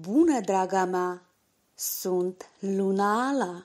Bună, draga mea! Sunt Luna Ala!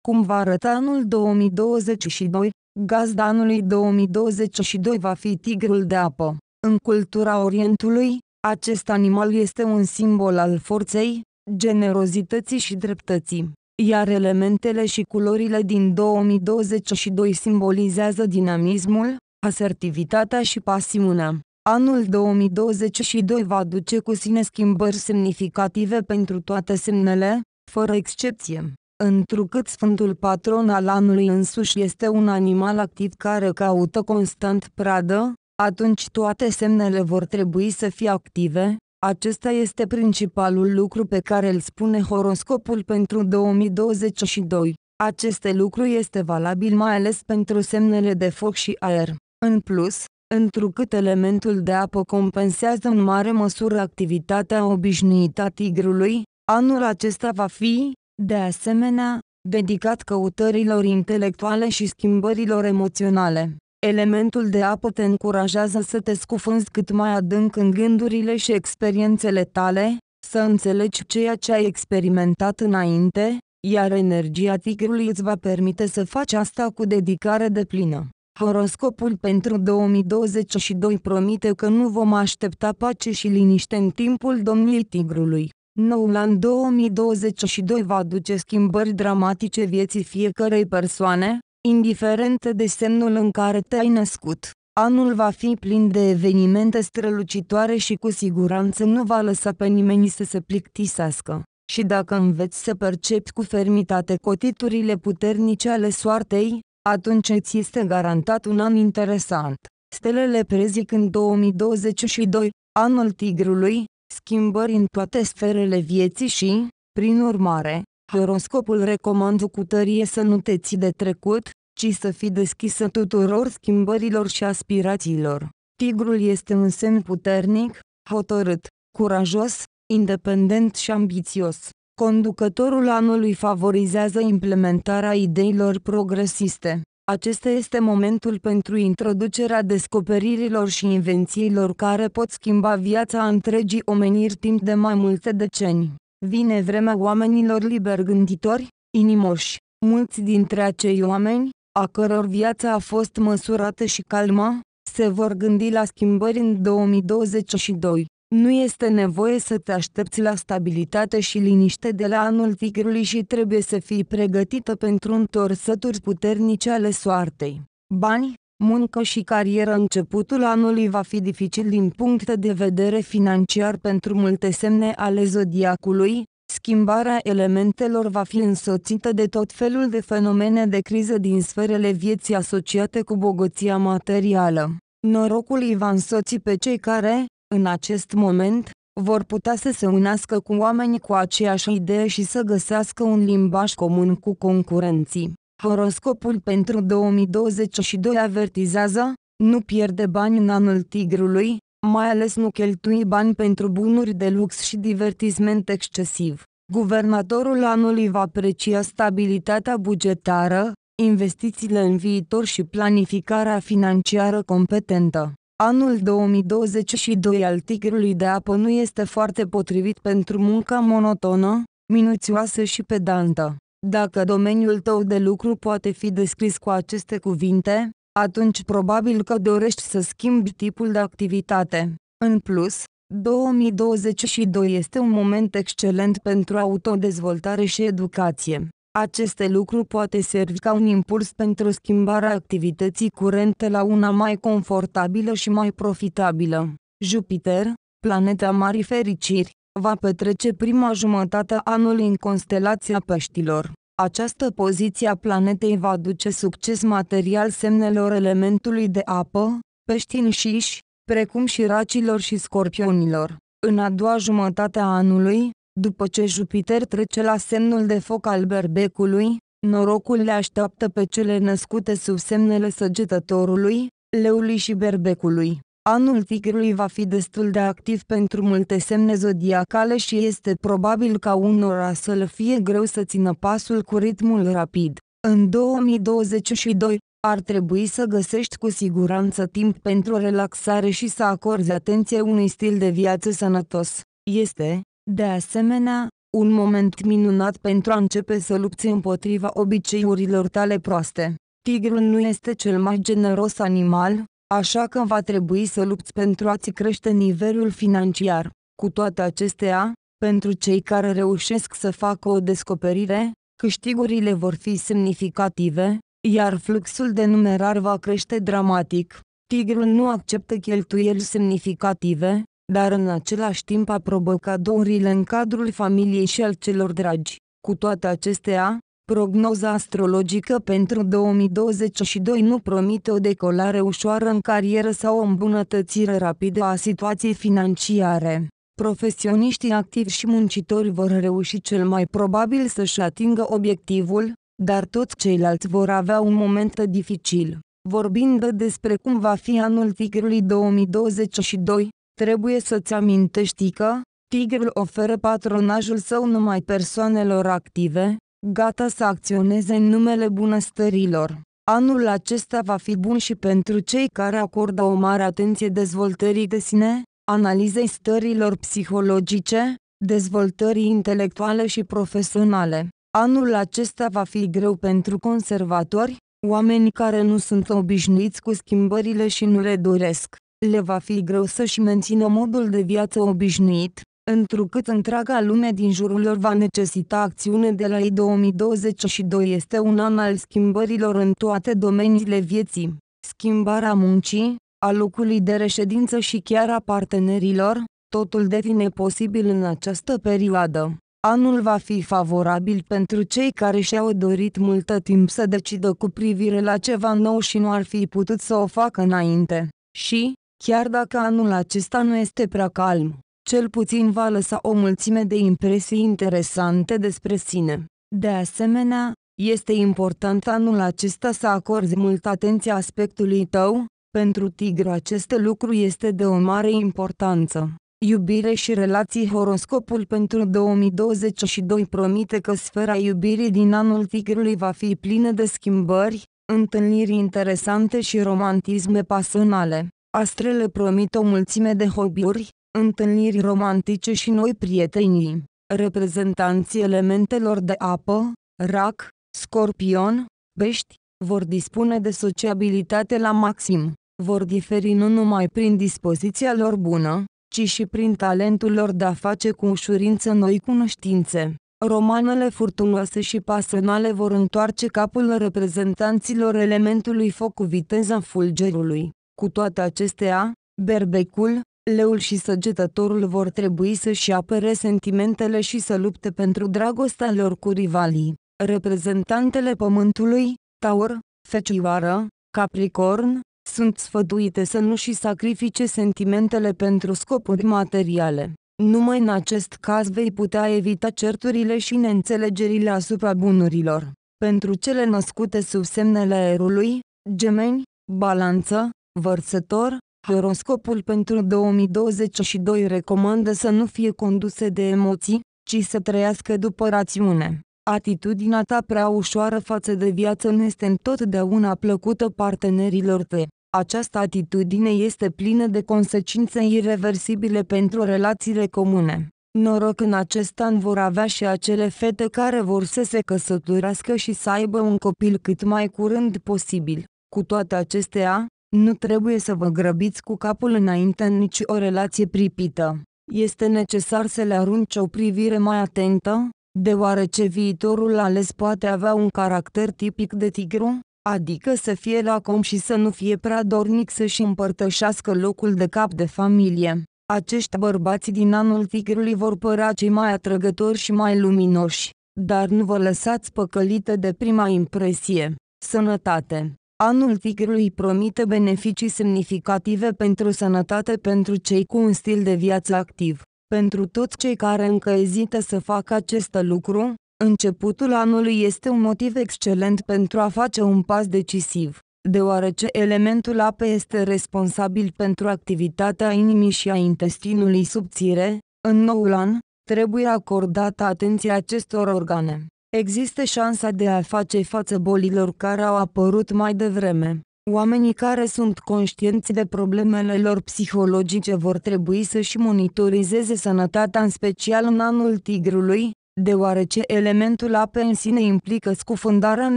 Cum va arăta anul 2022? Gazda anului 2022 va fi tigrul de apă. În cultura Orientului, acest animal este un simbol al forței, generozității și dreptății, iar elementele și culorile din 2022 simbolizează dinamismul, asertivitatea și pasiunea. Anul 2022 va duce cu sine schimbări semnificative pentru toate semnele, fără excepție întrucât sfântul patron al anului însuși este un animal activ care caută constant pradă, atunci toate semnele vor trebui să fie active. Acesta este principalul lucru pe care îl spune horoscopul pentru 2022. Acest lucru este valabil mai ales pentru semnele de foc și aer. În plus, întrucât elementul de apă compensează în mare măsură activitatea obișnuită a tigrului, anul acesta va fi, de asemenea, dedicat căutărilor intelectuale și schimbărilor emoționale. Elementul de apă te încurajează să te scufunzi cât mai adânc în gândurile și experiențele tale, să înțelegi ceea ce ai experimentat înainte, iar energia tigrului îți va permite să faci asta cu dedicare de plină. Horoscopul pentru 2022 promite că nu vom aștepta pace și liniște în timpul domniei tigrului. Noul an 2022 va aduce schimbări dramatice vieții fiecarei persoane, indiferent de semnul în care te-ai născut. Anul va fi plin de evenimente strălucitoare și cu siguranță nu va lăsa pe nimeni să se plictisească. Și dacă înveți să percepi cu fermitate cotiturile puternice ale soartei, atunci îți este garantat un an interesant. Stelele prezic în 2022, anul tigrului, schimbări în toate sferele vieții și, prin urmare, horoscopul recomandă cu tărie să nu te ții de trecut, ci să fii deschisă tuturor schimbărilor și aspirațiilor. Tigrul este un semn puternic, hotărât, curajos, independent și ambițios. Conducătorul anului favorizează implementarea ideilor progresiste. Acesta este momentul pentru introducerea descoperirilor și invențiilor care pot schimba viața întregii omeniri timp de mai multe decenii. Vine vremea oamenilor liber gânditori, inimoși. Mulți dintre acei oameni, a căror viață a fost măsurată și calma, se vor gândi la schimbări în 2022. Nu este nevoie să te aștepți la stabilitate și liniște de la anul tigrului și trebuie să fii pregătită pentru întorsături puternice ale soartei. Bani, muncă și carieră începutul anului va fi dificil din punct de vedere financiar pentru multe semne ale zodiacului, schimbarea elementelor va fi însoțită de tot felul de fenomene de criză din sferele vieții asociate cu bogăția materială. Norocul îi va însoți pe cei care, în acest moment, vor putea să se unească cu oameni cu aceeași idee și să găsească un limbaj comun cu concurenții. Horoscopul pentru 2022 avertizează, nu pierde bani în anul tigrului, mai ales nu cheltui bani pentru bunuri de lux și divertisment excesiv. Guvernatorul anului va aprecia stabilitatea bugetară, investițiile în viitor și planificarea financiară competentă. Anul 2022 al tigrului de apă nu este foarte potrivit pentru munca monotonă, minuțioasă și pedantă. Dacă domeniul tău de lucru poate fi descris cu aceste cuvinte, atunci probabil că dorești să schimbi tipul de activitate. În plus, 2022 este un moment excelent pentru autodezvoltare și educație. Aceste lucruri poate servi ca un impuls pentru schimbarea activității curente la una mai confortabilă și mai profitabilă. Jupiter, planeta Marii Fericiri, va petrece prima jumătate a anului în constelația peștilor. Această poziție a planetei va aduce succes material semnelor elementului de apă, peștin și precum și racilor și scorpionilor. În a doua jumătate a anului, după ce Jupiter trece la semnul de foc al berbecului, norocul le așteaptă pe cele născute sub semnele săgetătorului, leului și berbecului. Anul tigrului va fi destul de activ pentru multe semne zodiacale și este probabil ca unora să le fie greu să țină pasul cu ritmul rapid. În 2022, ar trebui să găsești cu siguranță timp pentru relaxare și să acorzi atenție unui stil de viață sănătos. Este, de asemenea, un moment minunat pentru a începe să lupți împotriva obiceiurilor tale proaste. Tigrul nu este cel mai generos animal, așa că va trebui să lupți pentru a-ți crește nivelul financiar. Cu toate acestea, pentru cei care reușesc să facă o descoperire, câștigurile vor fi semnificative, iar fluxul de numerar va crește dramatic. Tigrul nu acceptă cheltuieli semnificative, dar în același timp aprobă dorile în cadrul familiei și al celor dragi. Cu toate acestea, prognoza astrologică pentru 2022 nu promite o decolare ușoară în carieră sau o îmbunătățire rapidă a situației financiare. Profesioniștii activi și muncitori vor reuși cel mai probabil să-și atingă obiectivul, dar toți ceilalți vor avea un moment dificil. Vorbind despre cum va fi anul tigrului 2022, Trebuie să-ți amintești că Tigrul oferă patronajul său numai persoanelor active, gata să acționeze în numele bunăstărilor. Anul acesta va fi bun și pentru cei care acordă o mare atenție dezvoltării de sine, analizei stărilor psihologice, dezvoltării intelectuale și profesionale. Anul acesta va fi greu pentru conservatori, oameni care nu sunt obișnuiți cu schimbările și nu le doresc le va fi greu să-și mențină modul de viață obișnuit, întrucât întreaga lume din jurul lor va necesita acțiune de la ei 2022 este un an al schimbărilor în toate domeniile vieții, schimbarea muncii, a locului de reședință și chiar a partenerilor, totul devine posibil în această perioadă. Anul va fi favorabil pentru cei care și-au dorit multă timp să decidă cu privire la ceva nou și nu ar fi putut să o facă înainte. Și, Chiar dacă anul acesta nu este prea calm, cel puțin va lăsa o mulțime de impresii interesante despre sine. De asemenea, este important anul acesta să acorzi multă atenție aspectului tău, pentru tigru acest lucru este de o mare importanță. Iubire și relații Horoscopul pentru 2022 promite că sfera iubirii din anul tigrului va fi plină de schimbări, întâlniri interesante și romantisme pasionale. Astrele promit o mulțime de hobby-uri, întâlniri romantice și noi prietenii. Reprezentanții elementelor de apă, rac, scorpion, pești, vor dispune de sociabilitate la maxim. Vor diferi nu numai prin dispoziția lor bună, ci și prin talentul lor de a face cu ușurință noi cunoștințe. Romanele furtunoase și pasionale vor întoarce capul reprezentanților elementului foc cu viteza fulgerului. Cu toate acestea, berbecul, leul și săgetătorul vor trebui să-și apere sentimentele și să lupte pentru dragostea lor cu rivalii. Reprezentantele Pământului, Taur, Fecioară, Capricorn, sunt sfătuite să nu și sacrifice sentimentele pentru scopuri materiale. Numai în acest caz vei putea evita certurile și neînțelegerile asupra bunurilor. Pentru cele născute sub semnele aerului, gemeni, balanță, Vărsător, horoscopul pentru 2022 recomandă să nu fie conduse de emoții, ci să trăiască după rațiune. Atitudinea ta prea ușoară față de viață nu este întotdeauna plăcută partenerilor tăi. Această atitudine este plină de consecințe irreversibile pentru relațiile comune. Noroc în acest an vor avea și acele fete care vor să se căsătorească și să aibă un copil cât mai curând posibil. Cu toate acestea, nu trebuie să vă grăbiți cu capul înainte în nici o relație pripită. Este necesar să le arunci o privire mai atentă, deoarece viitorul ales poate avea un caracter tipic de tigru, adică să fie lacom și să nu fie prea dornic să-și împărtășească locul de cap de familie. Acești bărbați din anul tigrului vor părea cei mai atrăgători și mai luminoși, dar nu vă lăsați păcălite de prima impresie. Sănătate! Anul tigrului promite beneficii semnificative pentru sănătate pentru cei cu un stil de viață activ. Pentru toți cei care încă ezită să facă acest lucru, începutul anului este un motiv excelent pentru a face un pas decisiv, deoarece elementul apă este responsabil pentru activitatea inimii și a intestinului subțire, în noul an, trebuie acordată atenție acestor organe. Există șansa de a face față bolilor care au apărut mai devreme. Oamenii care sunt conștienți de problemele lor psihologice vor trebui să-și monitorizeze sănătatea în special în anul tigrului, deoarece elementul ape în sine implică scufundarea în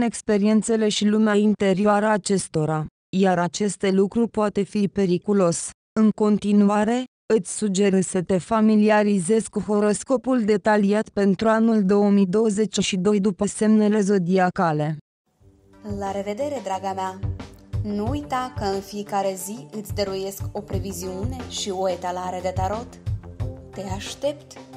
experiențele și lumea interioară acestora, iar aceste lucru poate fi periculos. În continuare, îți sugerez să te familiarizezi cu horoscopul detaliat pentru anul 2022 după semnele zodiacale. La revedere, draga mea! Nu uita că în fiecare zi îți dăruiesc o previziune și o etalare de tarot. Te aștept!